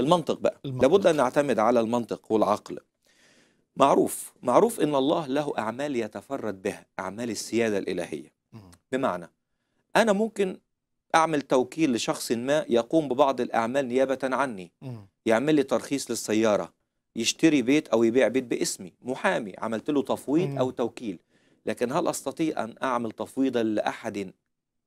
المنطق بقى المنطق. لابد أن نعتمد على المنطق والعقل معروف معروف أن الله له أعمال يتفرد بها أعمال السيادة الإلهية بمعنى أنا ممكن أعمل توكيل لشخص ما يقوم ببعض الأعمال نيابة عني يعمل لي ترخيص للسيارة يشتري بيت أو يبيع بيت باسمي محامي عملت له تفويض أو توكيل لكن هل أستطيع أن أعمل تفويضا لأحد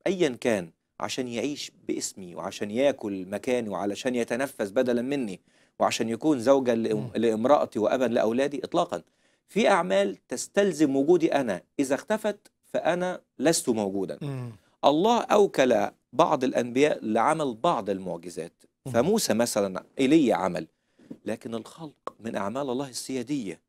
أيا كان عشان يعيش باسمي وعشان ياكل مكاني وعلشان يتنفس بدلا مني وعشان يكون زوجا لامرأتي وأبا لأولادي إطلاقا في أعمال تستلزم وجودي أنا إذا اختفت فأنا لست موجودا الله أوكل بعض الأنبياء لعمل بعض المعجزات فموسى مثلا إلي عمل لكن الخلق من أعمال الله السيادية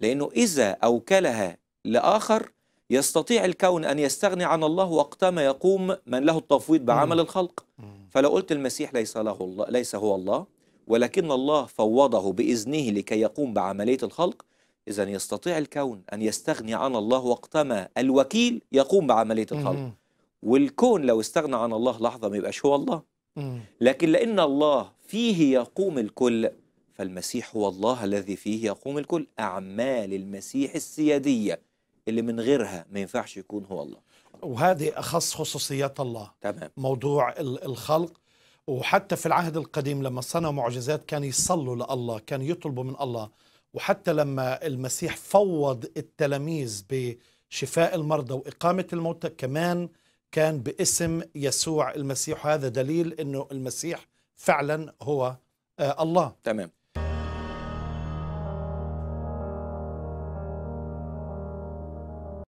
لأنه إذا أوكلها لآخر يستطيع الكون أن يستغني عن الله وقتما يقوم من له التفويض بعمل الخلق فلو قلت المسيح ليس, له الله ليس هو الله ولكن الله فوضه بإذنه لكي يقوم بعملية الخلق إذا يستطيع الكون أن يستغني عن الله وقتما الوكيل يقوم بعملية الخلق والكون لو استغنى عن الله لحظة ما يبقاش هو الله لكن لأن الله فيه يقوم الكل فالمسيح هو الله الذي فيه يقوم الكل أعمال المسيح السيادية اللي من غيرها ما ينفعش يكون هو الله وهذه أخص خصوصيات الله تمام. موضوع الخلق وحتى في العهد القديم لما صنعوا معجزات كان يصلوا لله كان يطلبوا من الله وحتى لما المسيح فوض التلاميذ بشفاء المرضى وإقامة الموتى كمان كان باسم يسوع المسيح هذا دليل أنه المسيح فعلا هو آه، الله تمام